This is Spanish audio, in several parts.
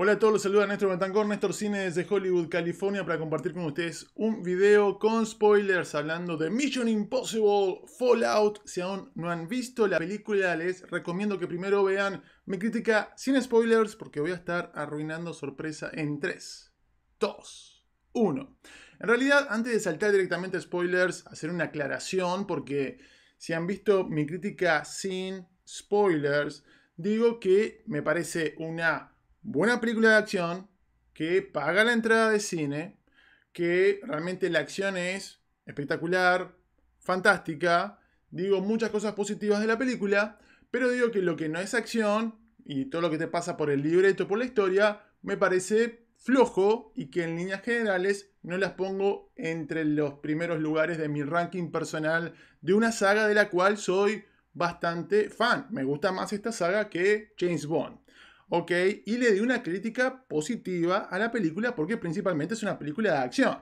Hola a todos, los saluda Néstor Betancor, Néstor Cine desde Hollywood, California, para compartir con ustedes un video con spoilers hablando de Mission Impossible Fallout. Si aún no han visto la película, les recomiendo que primero vean mi crítica sin spoilers, porque voy a estar arruinando sorpresa en 3, 2, 1. En realidad, antes de saltar directamente a spoilers, hacer una aclaración, porque si han visto mi crítica sin spoilers, digo que me parece una buena película de acción, que paga la entrada de cine, que realmente la acción es espectacular, fantástica, digo muchas cosas positivas de la película, pero digo que lo que no es acción y todo lo que te pasa por el libreto, por la historia, me parece flojo y que en líneas generales no las pongo entre los primeros lugares de mi ranking personal de una saga de la cual soy bastante fan. Me gusta más esta saga que James Bond. ¿ok? Y le di una crítica positiva a la película porque principalmente es una película de acción.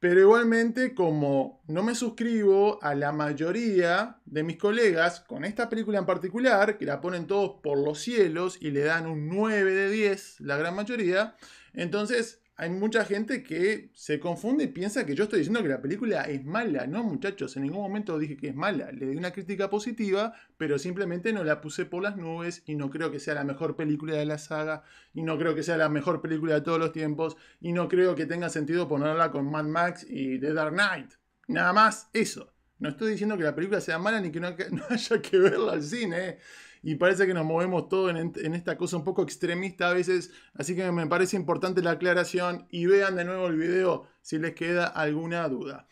Pero igualmente, como no me suscribo a la mayoría de mis colegas con esta película en particular, que la ponen todos por los cielos y le dan un 9 de 10, la gran mayoría, entonces hay mucha gente que se confunde y piensa que yo estoy diciendo que la película es mala. No, muchachos, en ningún momento dije que es mala. Le di una crítica positiva, pero simplemente no la puse por las nubes y no creo que sea la mejor película de la saga y no creo que sea la mejor película de todos los tiempos y no creo que tenga sentido ponerla con Mad Max y The Dark Knight. Nada más eso. No estoy diciendo que la película sea mala ni que no, haya que verla al cine y parece que nos movemos todo en, esta cosa un poco extremista a veces, así que me parece importante la aclaración y vean de nuevo el video si les queda alguna duda.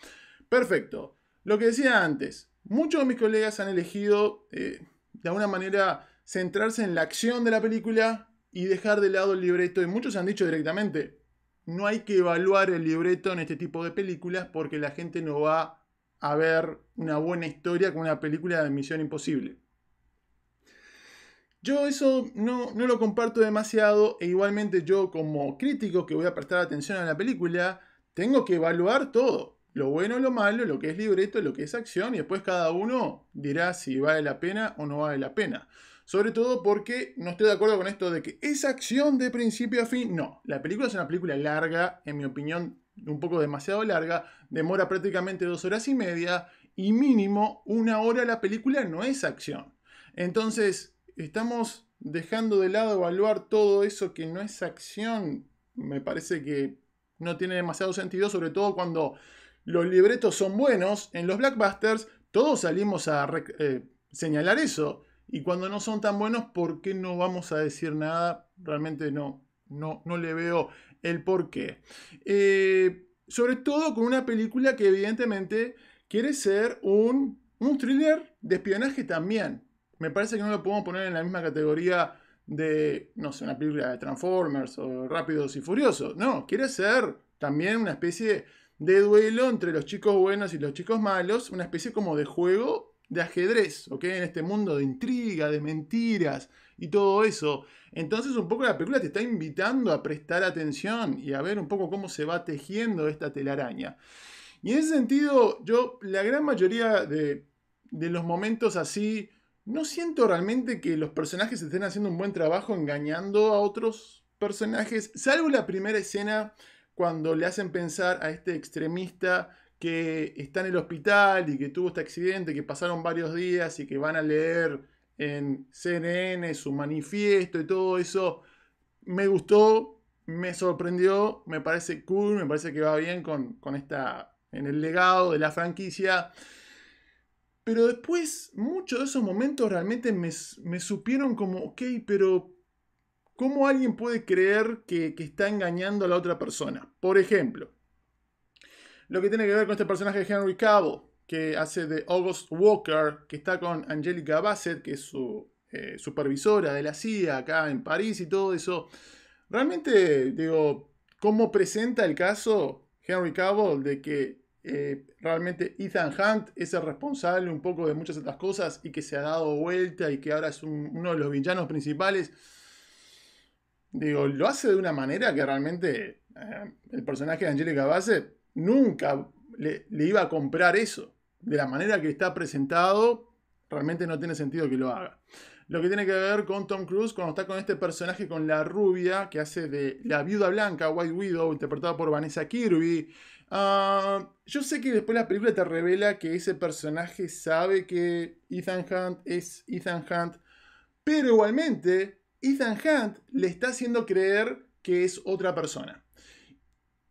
Perfecto, lo que decía antes, muchos de mis colegas han elegido eh, de alguna manera centrarse en la acción de la película y dejar de lado el libreto y muchos han dicho directamente, no hay que evaluar el libreto en este tipo de películas porque la gente no va a ver una buena historia con una película de Misión Imposible. Yo eso no, lo comparto demasiado e igualmente yo como crítico que voy a prestar atención a la película, tengo que evaluar todo. Lo bueno, lo malo, lo que es libreto, lo que es acción y después cada uno dirá si vale la pena o no vale la pena. Sobre todo porque no estoy de acuerdo con esto de que es acción de principio a fin. No, la película es una película larga, en mi opinión un poco demasiado larga, demora prácticamente dos horas y media y mínimo una hora la película no es acción. Entonces, estamos dejando de lado evaluar todo eso que no es acción. Me parece que no tiene demasiado sentido, sobre todo cuando los libretos son buenos. En los blackbusters todos salimos a eh, señalar eso. Y cuando no son tan buenos, ¿por qué no vamos a decir nada? Realmente no, no, no le veo el por qué. Eh, sobre todo con una película que evidentemente quiere ser un, un thriller de espionaje también me parece que no lo podemos poner en la misma categoría de, no sé, una película de Transformers o Rápidos y Furiosos. No, quiere ser también una especie de duelo entre los chicos buenos y los chicos malos, una especie como de juego de ajedrez, ¿ok? En este mundo de intriga, de mentiras y todo eso. Entonces un poco la película te está invitando a prestar atención y a ver un poco cómo se va tejiendo esta telaraña. Y en ese sentido, yo la gran mayoría de, de los momentos así no siento realmente que los personajes estén haciendo un buen trabajo engañando a otros personajes, salvo la primera escena cuando le hacen pensar a este extremista que está en el hospital y que tuvo este accidente, que pasaron varios días y que van a leer en CNN su manifiesto y todo eso. Me gustó, me sorprendió, me parece cool, me parece que va bien con, con esta, en el legado de la franquicia. Pero después, muchos de esos momentos realmente me, supieron como, ok, pero ¿cómo alguien puede creer que, está engañando a la otra persona? Por ejemplo, lo que tiene que ver con este personaje de Henry Cavill, que hace de August Walker, que está con Angelica Bassett, que es su eh, supervisora de la CIA acá en París y todo eso. Realmente, digo, cómo presenta el caso Henry Cavill de que eh, realmente Ethan Hunt es el responsable un poco de muchas otras cosas y que se ha dado vuelta y que ahora es uno de los villanos principales. Digo, lo hace de una manera que realmente eh, el personaje de Angelica Base nunca le, iba a comprar eso. De la manera que está presentado, realmente no tiene sentido que lo haga. Lo que tiene que ver con Tom Cruise cuando está con este personaje con la rubia que hace de la viuda blanca, White Widow, interpretada por Vanessa Kirby. Ah, yo sé que después la película te revela que ese personaje sabe que Ethan Hunt es Ethan Hunt, pero igualmente Ethan Hunt le está haciendo creer que es otra persona.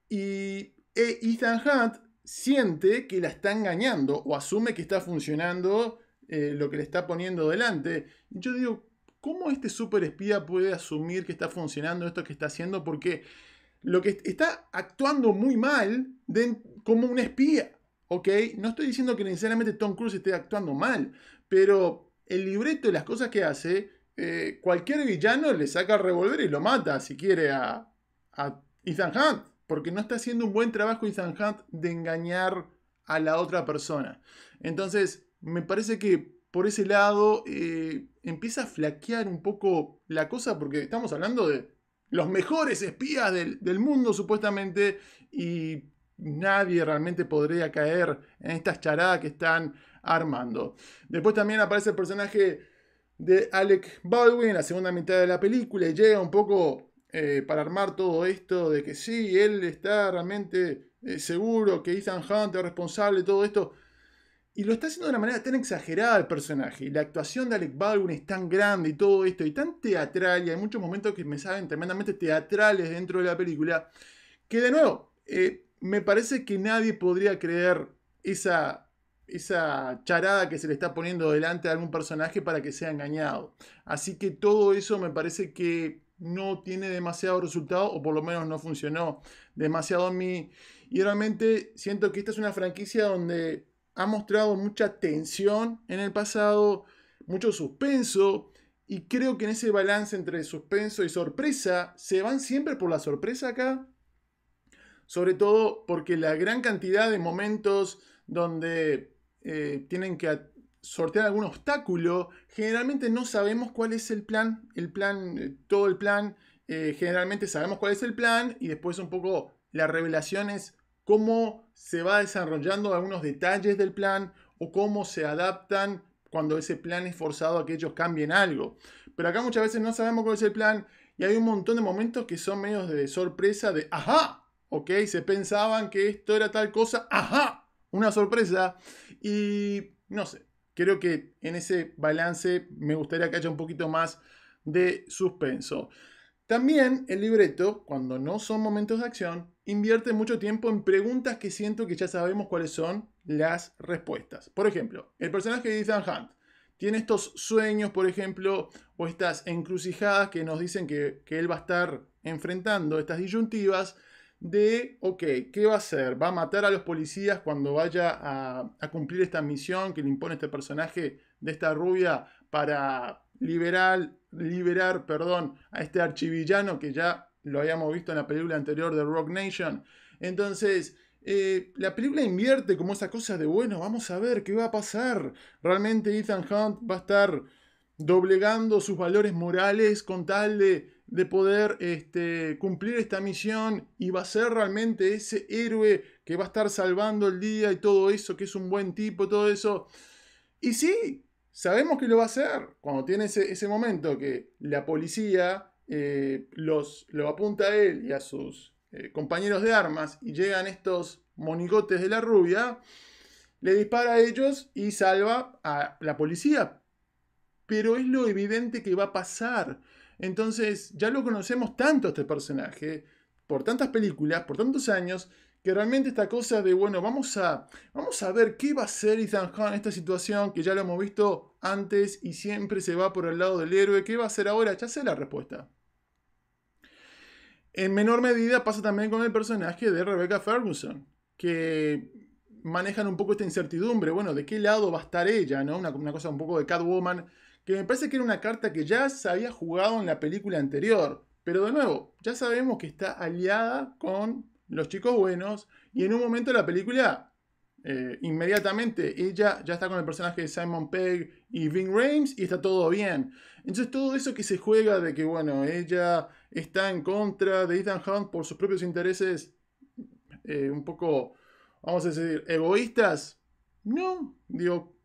Y eh, Ethan Hunt siente que la está engañando o asume que está funcionando eh, lo que le está poniendo delante. yo digo, ¿cómo este super espía puede asumir que está funcionando esto que está haciendo? Porque lo que está actuando muy mal como un espía. ¿Ok? No estoy diciendo que necesariamente Tom Cruise esté actuando mal, pero el libreto y las cosas que hace, eh, cualquier villano le saca el revólver y lo mata, si quiere, a, a Ethan Hunt, porque no está haciendo un buen trabajo Ethan Hunt de engañar a la otra persona. Entonces, me parece que por ese lado eh, empieza a flaquear un poco la cosa porque estamos hablando de los mejores espías del, mundo supuestamente y nadie realmente podría caer en estas charadas que están armando. Después también aparece el personaje de Alec Baldwin en la segunda mitad de la película y llega un poco eh, para armar todo esto de que sí, él está realmente eh, seguro que Ethan Hunt es responsable de todo esto. Y lo está haciendo de una manera tan exagerada el personaje. Y la actuación de Alec Baldwin es tan grande y todo esto, y tan teatral, y hay muchos momentos que me saben tremendamente teatrales dentro de la película, que de nuevo, eh, me parece que nadie podría creer esa, esa charada que se le está poniendo delante a algún personaje para que sea engañado. Así que todo eso me parece que no tiene demasiado resultado, o por lo menos no funcionó demasiado en mí. Y realmente siento que esta es una franquicia donde ha mostrado mucha tensión en el pasado, mucho suspenso, y creo que en ese balance entre suspenso y sorpresa, se van siempre por la sorpresa acá, sobre todo porque la gran cantidad de momentos donde eh, tienen que sortear algún obstáculo, generalmente no sabemos cuál es el plan, el plan, eh, todo el plan, eh, generalmente sabemos cuál es el plan y después un poco las revelaciones cómo se va desarrollando algunos detalles del plan o cómo se adaptan cuando ese plan es forzado a que ellos cambien algo. Pero acá muchas veces no sabemos cuál es el plan y hay un montón de momentos que son medios de sorpresa de, ajá, ok, se pensaban que esto era tal cosa, ajá, una sorpresa. Y no sé, creo que en ese balance me gustaría que haya un poquito más de suspenso. También el libreto, cuando no son momentos de acción, invierte mucho tiempo en preguntas que siento que ya sabemos cuáles son las respuestas. Por ejemplo, el personaje de Ethan Hunt tiene estos sueños, por ejemplo, o estas encrucijadas que nos dicen que, él va a estar enfrentando, estas disyuntivas de, ok, ¿qué va a hacer? ¿Va a matar a los policías cuando vaya a, a cumplir esta misión que le impone este personaje de esta rubia para liberar liberar, perdón, a este archivillano que ya lo habíamos visto en la película anterior de Rock Nation. Entonces, eh, la película invierte como esa cosa de, bueno, vamos a ver qué va a pasar. Realmente Ethan Hunt va a estar doblegando sus valores morales con tal de, de poder este, cumplir esta misión y va a ser realmente ese héroe que va a estar salvando el día y todo eso, que es un buen tipo, todo eso. Y sí, sabemos que lo va a hacer. Cuando tiene ese, momento que la policía eh, los, lo apunta a él y a sus eh, compañeros de armas y llegan estos monigotes de la rubia, le dispara a ellos y salva a la policía. Pero es lo evidente que va a pasar. Entonces, ya lo conocemos tanto este personaje, por tantas películas, por tantos años, que realmente esta cosa de, bueno, vamos a, vamos a ver qué va a hacer Ethan Hunt en esta situación, que ya lo hemos visto antes y siempre se va por el lado del héroe, ¿qué va a hacer ahora? Ya sé la respuesta. En menor medida pasa también con el personaje de Rebecca Ferguson, que manejan un poco esta incertidumbre, bueno, de qué lado va a estar ella, ¿no? Una, una cosa un poco de Catwoman, que me parece que era una carta que ya se había jugado en la película anterior, pero de nuevo, ya sabemos que está aliada con los chicos buenos, y en un momento de la película, eh, inmediatamente, ella ya está con el personaje de Simon Pegg y Vin Rhames, y está todo bien. Entonces todo eso que se juega de que, bueno, ella está en contra de Ethan Hunt por sus propios intereses eh, un poco, vamos a decir, egoístas, no, digo,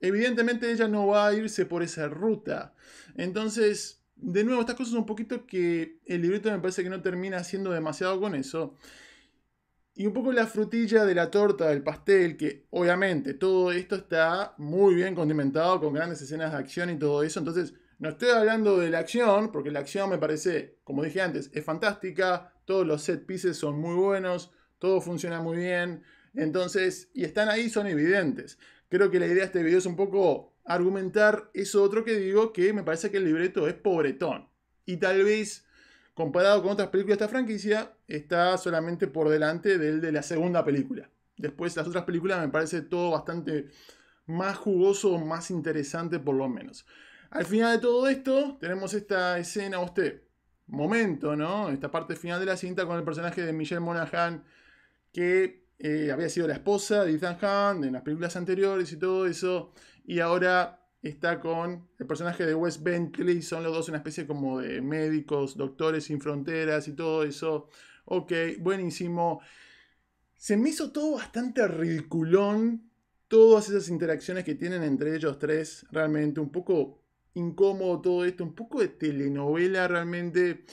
evidentemente ella no va a irse por esa ruta. Entonces, de nuevo, estas cosas un poquito que el librito me parece que no termina haciendo demasiado con eso. Y un poco la frutilla de la torta, del pastel, que obviamente todo esto está muy bien condimentado con grandes escenas de acción y todo eso. Entonces, no estoy hablando de la acción, porque la acción me parece, como dije antes, es fantástica. Todos los set pieces son muy buenos, todo funciona muy bien. Entonces, y están ahí, son evidentes. Creo que la idea de este video es un poco argumentar eso otro que digo, que me parece que el libreto es pobretón. Y tal vez, comparado con otras películas de esta franquicia, está solamente por delante del de la segunda película. Después, las otras películas me parece todo bastante más jugoso, más interesante por lo menos. Al final de todo esto, tenemos esta escena, usted, momento, ¿no? Esta parte final de la cinta con el personaje de Michelle Monaghan, que eh, había sido la esposa de Ethan Hunt en las películas anteriores y todo eso, y ahora está con el personaje de Wes Bentley, son los dos una especie como de médicos, doctores sin fronteras y todo eso. Ok, buenísimo. Se me hizo todo bastante ridiculón, todas esas interacciones que tienen entre ellos tres, realmente un poco incómodo todo esto, un poco de telenovela realmente.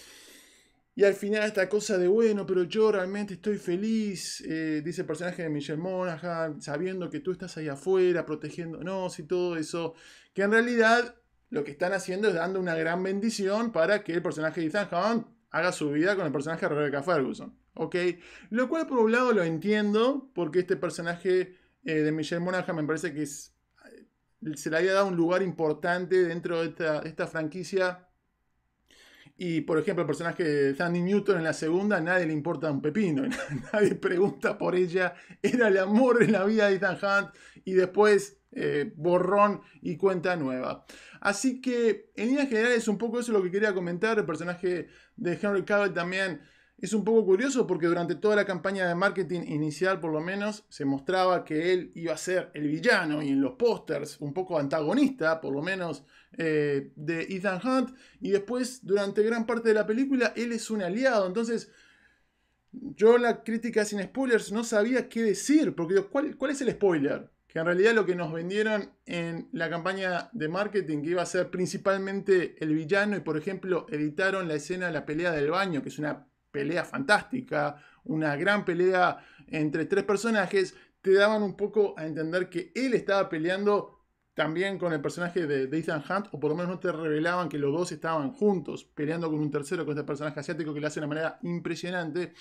Y al final esta cosa de, bueno, pero yo realmente estoy feliz, eh, dice el personaje de Michelle Monaghan, sabiendo que tú estás ahí afuera, protegiéndonos y todo eso, que en realidad lo que están haciendo es dando una gran bendición para que el personaje de Ethan haga su vida con el personaje de Rebecca Ferguson, Lo cual por un lado lo entiendo, porque este personaje eh, de Michelle Monaghan me parece que es, eh, se le haya dado un lugar importante dentro de esta, esta franquicia y por ejemplo, el personaje de Sandy Newton en la segunda, nadie le importa un pepino, nadie pregunta por ella. Era el amor en la vida de Ethan Hunt y después eh, borrón y cuenta nueva. Así que en general es un poco eso lo que quería comentar. El personaje de Henry Cavill también es un poco curioso porque durante toda la campaña de marketing inicial, por lo menos, se mostraba que él iba a ser el villano y en los pósters un poco antagonista, por lo menos, eh, de Ethan Hunt. Y después, durante gran parte de la película, él es un aliado. Entonces, yo la crítica sin spoilers no sabía qué decir, porque ¿cuál, cuál es el spoiler? que en realidad lo que nos vendieron en la campaña de marketing que iba a ser principalmente el villano y por ejemplo editaron la escena de la pelea del baño, que es una pelea fantástica, una gran pelea entre tres personajes, te daban un poco a entender que él estaba peleando también con el personaje de, Ethan Hunt, o por lo menos no te revelaban que los dos estaban juntos, peleando con un tercero, con este personaje asiático que lo hace de una manera impresionante.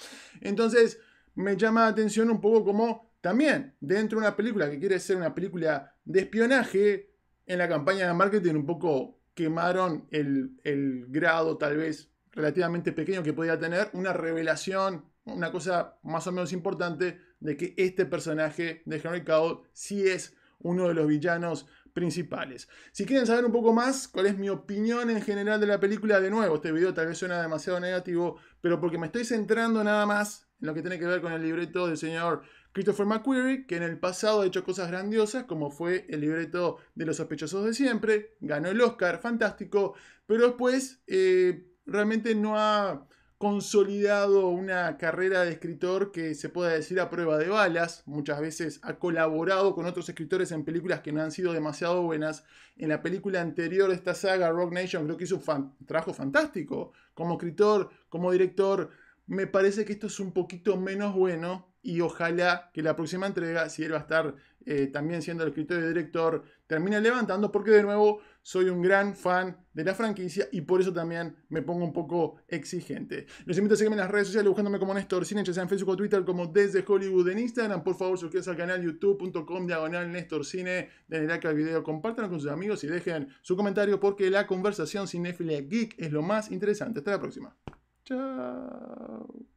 Entonces, me llama la atención un poco como también dentro de una película que quiere ser una película de espionaje, en la campaña de marketing un poco quemaron el, el grado tal vez relativamente pequeño que podía tener, una revelación, una cosa más o menos importante de que este personaje de Henry Cowell sí es uno de los villanos principales. Si quieren saber un poco más cuál es mi opinión en general de la película, de nuevo, este video tal vez suena demasiado negativo, pero porque me estoy centrando nada más en lo que tiene que ver con el libreto del señor Christopher McQuarrie, que en el pasado ha hecho cosas grandiosas, como fue el libreto de Los Sospechosos de Siempre, ganó el Oscar, fantástico, pero después... Eh, realmente no ha consolidado una carrera de escritor que se pueda decir a prueba de balas. Muchas veces ha colaborado con otros escritores en películas que no han sido demasiado buenas. En la película anterior de esta saga, Rock Nation, creo que hizo un trabajo fantástico. Como escritor, como director, me parece que esto es un poquito menos bueno y ojalá que la próxima entrega, si él va a estar eh, también siendo el escritor y director, termine levantando, porque de nuevo soy un gran fan de la franquicia y por eso también me pongo un poco exigente. Los invito a seguirme en las redes sociales buscándome como Néstor Cine, ya sea en Facebook o Twitter, como desde Hollywood en Instagram. Por favor, suscríbanse al canal youtube.com diagonal Néstor Cine, denle like al video, compártanlo con sus amigos y dejen su comentario porque la conversación cinéfila geek es lo más interesante. Hasta la próxima. Chao.